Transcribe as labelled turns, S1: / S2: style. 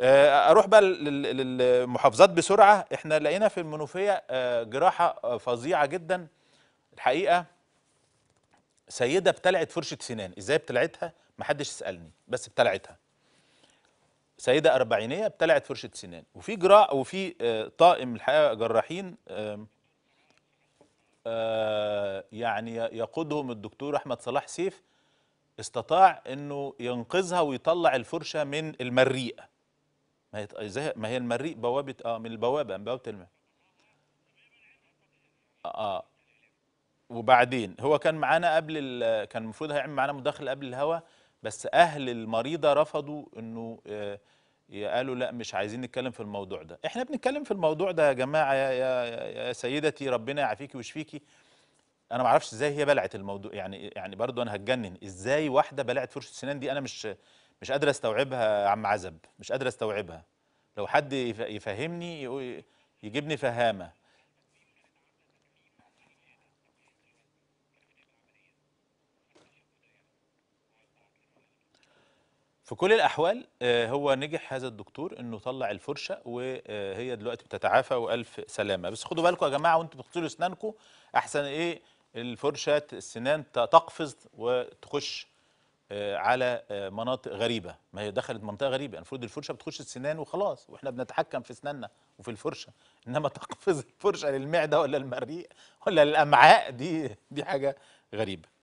S1: آه، اروح بقى للمحافظات بسرعه احنا لقينا في المنوفيه آه، جراحه آه، فظيعه جدا الحقيقه سيده ابتلعت فرشه سنان ازاي ابتلعتها محدش سالني بس ابتلعتها سيده اربعينيه ابتلعت فرشه سنان وفي جراء وفي طائم الحقيقه جراحين يعني يقودهم الدكتور احمد صلاح سيف استطاع انه ينقذها ويطلع الفرشه من المريئه زي ما هي المريء بوابه اه من البوابه من بوابه الماء اه, آه. وبعدين هو كان معانا قبل كان المفروض هيعمل معانا مداخله قبل الهوا بس اهل المريضه رفضوا انه آه قالوا لا مش عايزين نتكلم في الموضوع ده احنا بنتكلم في الموضوع ده يا جماعه يا, يا, يا سيدتي ربنا يعافيكي ويشفيكي انا ما اعرفش ازاي هي بلعت الموضوع يعني يعني برضو انا هتجنن ازاي واحده بلعت فرشه السنان دي انا مش مش قادر استوعبها يا عم عزب مش قادر استوعبها لو حد يفهمني يجيبني فهامه في كل الاحوال آه، هو نجح هذا الدكتور انه طلع الفرشه وهي آه، دلوقتي بتتعافى والف سلامه بس خدوا بالكم يا جماعه وانتوا بتغسلوا اسنانكم احسن ايه الفرشه السنان تقفز وتخش آه، على آه، مناطق غريبه ما هي دخلت منطقه غريبه يعني المفروض الفرشه بتخش السنان وخلاص واحنا بنتحكم في سناننا وفي الفرشه انما تقفز الفرشه للمعده ولا المريء ولا الامعاء دي دي حاجه غريبه